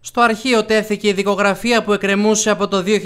Στο αρχείο τέθηκε η δικογραφία που εκκρεμούσε από το 2019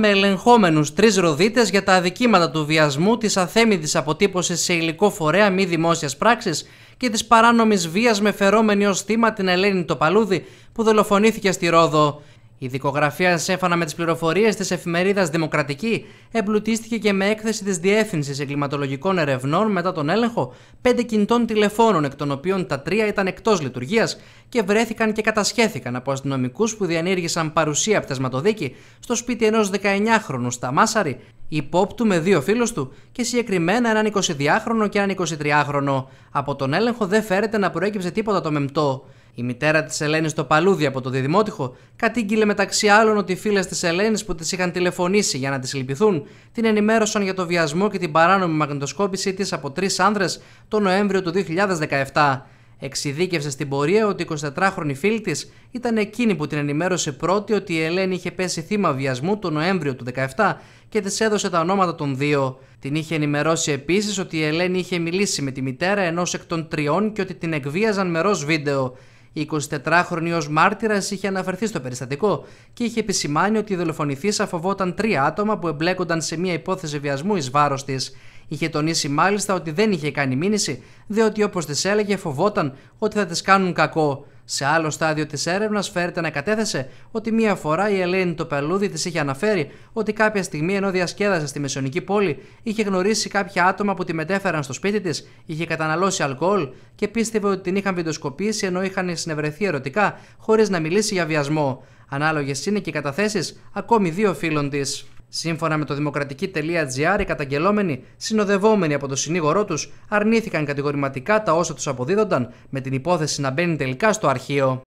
με ελεγχόμενους τρεις ροδίτες για τα αδικήματα του βιασμού, της αθέμηδης αποτύπωσης σε υλικό φορέα μη δημόσιας πράξης και της παράνομης βίας με φερόμενη ως θύμα την Ελένη Τοπαλούδη που δολοφονήθηκε στη Ρόδο. Η δικογραφία, Σέφανα με τις πληροφορίες της εφημερίδας Δημοκρατική, εμπλουτίστηκε και με έκθεση της Διεύθυνσης Εγκληματολογικών Ερευνών μετά τον έλεγχο πέντε κινητών τηλεφώνων, εκ των οποίων τα τρία ήταν εκτός λειτουργίας και βρέθηκαν και κατασχέθηκαν από αστυνομικούς που διενήργησαν παρουσία πτεσματοδίκη στο σπιτι ενος ενό 19χρονου στα Μάσαρη, υπόπτου με δύο φίλους του και συγκεκριμένα έναν 22χρονο και έναν 23χρονο. Από τον έλεγχο δεν φέρεται να προέκυψε τίποτα το μεμτό. Η μητέρα της Ελένης στο παλούδι από το Δημότυχο κατήγγειλε μεταξύ άλλων ότι οι φίλες της Ελένης που της είχαν τηλεφωνήσει για να της λυπηθούν την ενημέρωσαν για το βιασμό και την παράνομη μαγνητοσκόπησή της από τρεις άνδρες το Νοέμβριο του 2017. Εξειδίκευσε στην πορεία ότι η 24χρονη φίλη της ήταν εκείνη που την ενημέρωσε πρώτη ότι η Ελένη είχε πέσει θύμα βιασμού το Νοέμβριο του 2017 και της έδωσε τα ονόματα των δύο. Την είχε ενημερώσει επίσης ότι η Ελένη είχε μιλήσει με τη μητέρα ενός εκ των τριών και ότι την εκβίαζαν με ροζ βίντεο. Η 24χρονη ως μάρτυρας είχε αναφερθεί στο περιστατικό και είχε επισημάνει ότι η δολοφονηθήσα φοβόταν τρία άτομα που εμπλέκονταν σε μια υπόθεση βιασμού εις βάρος της. Είχε τονίσει μάλιστα ότι δεν είχε κάνει μήνυση, διότι όπως της έλεγε φοβόταν ότι θα της κάνουν κακό. Σε άλλο στάδιο της έρευνας, φέρεται να κατέθεσε ότι μία φορά η Ελένη το Πελούδι της είχε αναφέρει ότι κάποια στιγμή ενώ διασκέδασε στη μεσονική πόλη, είχε γνωρίσει κάποια άτομα που τη μετέφεραν στο σπίτι της, είχε καταναλώσει αλκοόλ και πίστευε ότι την είχαν βιντεοσκοπήσει ενώ είχαν συνευρεθεί ερωτικά χωρίς να μιλήσει για βιασμό. Ανάλογες είναι και οι καταθέσεις ακόμη δύο φίλων της. Σύμφωνα με το δημοκρατική.gr, οι καταγγελόμενοι, συνοδευόμενοι από τον συνήγορό τους, αρνήθηκαν κατηγορηματικά τα όσα τους αποδίδονταν, με την υπόθεση να μπαίνει τελικά στο αρχείο.